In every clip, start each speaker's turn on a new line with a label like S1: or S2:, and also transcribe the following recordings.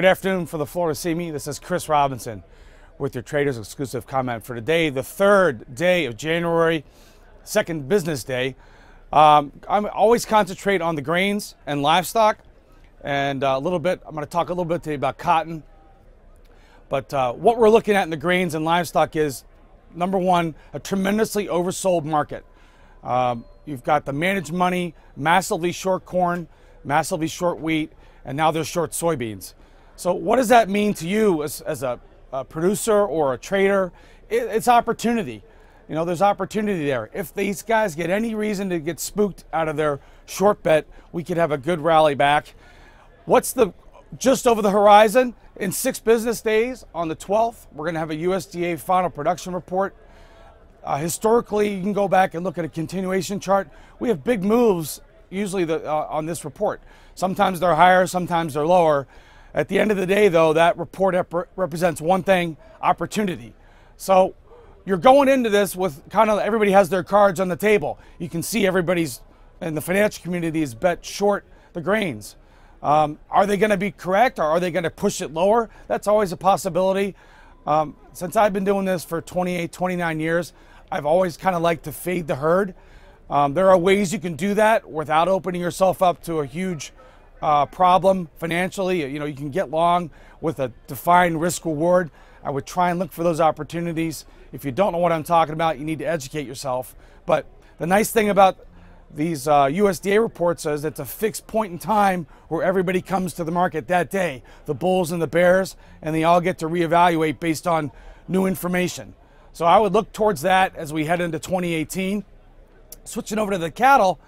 S1: Good afternoon for the Florida See Me. This is Chris Robinson with your Traders exclusive comment for today, the third day of January, second business day. Um, I'm always concentrate on the grains and livestock, and uh, a little bit. I'm going to talk a little bit today about cotton. But uh, what we're looking at in the grains and livestock is number one, a tremendously oversold market. Um, you've got the managed money, massively short corn, massively short wheat, and now they're short soybeans. So what does that mean to you as, as a, a producer or a trader? It, it's opportunity. You know, there's opportunity there. If these guys get any reason to get spooked out of their short bet, we could have a good rally back. What's the just over the horizon? In six business days, on the 12th, we're going to have a USDA final production report. Uh, historically, you can go back and look at a continuation chart. We have big moves usually the, uh, on this report. Sometimes they're higher, sometimes they're lower. At the end of the day, though, that report represents one thing opportunity. So you're going into this with kind of everybody has their cards on the table. You can see everybody's in the financial community is bet short the grains. Um, are they going to be correct or are they going to push it lower? That's always a possibility. Um, since I've been doing this for 28, 29 years, I've always kind of liked to fade the herd. Um, there are ways you can do that without opening yourself up to a huge uh, problem financially. You know, you can get long with a defined risk reward. I would try and look for those opportunities. If you don't know what I'm talking about, you need to educate yourself. But the nice thing about these uh, USDA reports says it's a fixed point in time where everybody comes to the market that day, the bulls and the bears, and they all get to reevaluate based on new information. So I would look towards that as we head into 2018. Switching over to the cattle,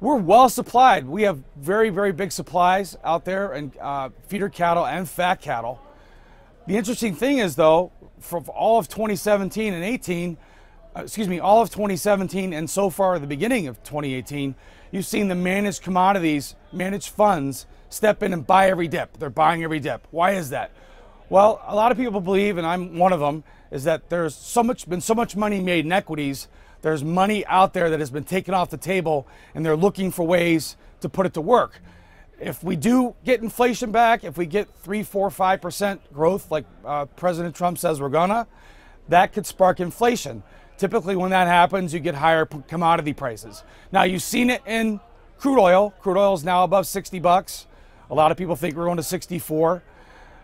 S1: we're well supplied. We have very, very big supplies out there and uh, feeder cattle and fat cattle. The interesting thing is, though, for all of 2017 and 18, uh, excuse me, all of 2017 and so far the beginning of 2018, you've seen the managed commodities, managed funds step in and buy every dip. They're buying every dip. Why is that? Well, a lot of people believe, and I'm one of them, is that there's so much been so much money made in equities there's money out there that has been taken off the table, and they're looking for ways to put it to work. If we do get inflation back, if we get three, four, five percent growth, like uh, President Trump says we're gonna, that could spark inflation. Typically, when that happens, you get higher commodity prices. Now, you've seen it in crude oil. Crude oil is now above 60 bucks. A lot of people think we're going to 64.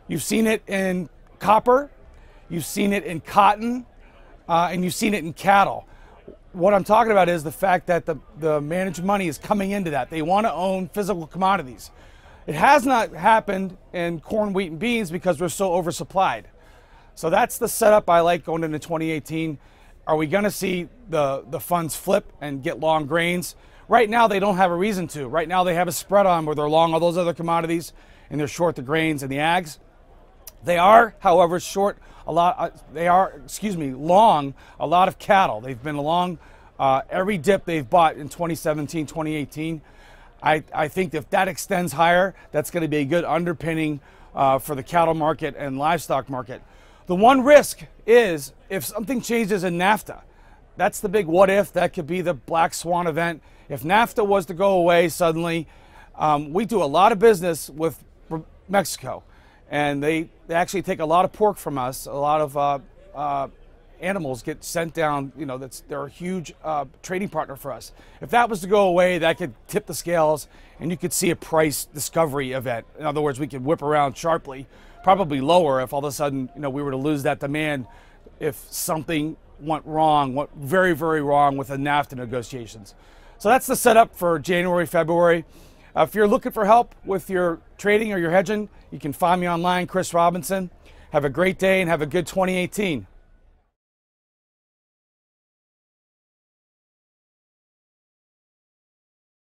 S1: You've seen it in copper, you've seen it in cotton, uh, and you've seen it in cattle what I'm talking about is the fact that the, the managed money is coming into that. They want to own physical commodities. It has not happened in corn, wheat, and beans because we're so oversupplied. So that's the setup I like going into 2018. Are we going to see the, the funds flip and get long grains? Right now, they don't have a reason to. Right now, they have a spread on where they're long all those other commodities and they're short the grains and the ags. They are, however, short a lot. Uh, they are, excuse me, long a lot of cattle. They've been long uh, every dip they've bought in 2017, 2018. I, I think if that extends higher, that's going to be a good underpinning uh, for the cattle market and livestock market. The one risk is if something changes in NAFTA. That's the big what if. That could be the black swan event. If NAFTA was to go away suddenly, um, we do a lot of business with Mexico and they, they actually take a lot of pork from us. A lot of uh, uh, animals get sent down. You know, that's they're a huge uh, trading partner for us. If that was to go away, that could tip the scales, and you could see a price discovery event. In other words, we could whip around sharply, probably lower if all of a sudden you know we were to lose that demand, if something went wrong, went very very wrong with the NAFTA negotiations. So that's the setup for January, February. Uh, if you're looking for help with your trading or your hedging, you can find me online, Chris Robinson. Have a great day and have a good 2018.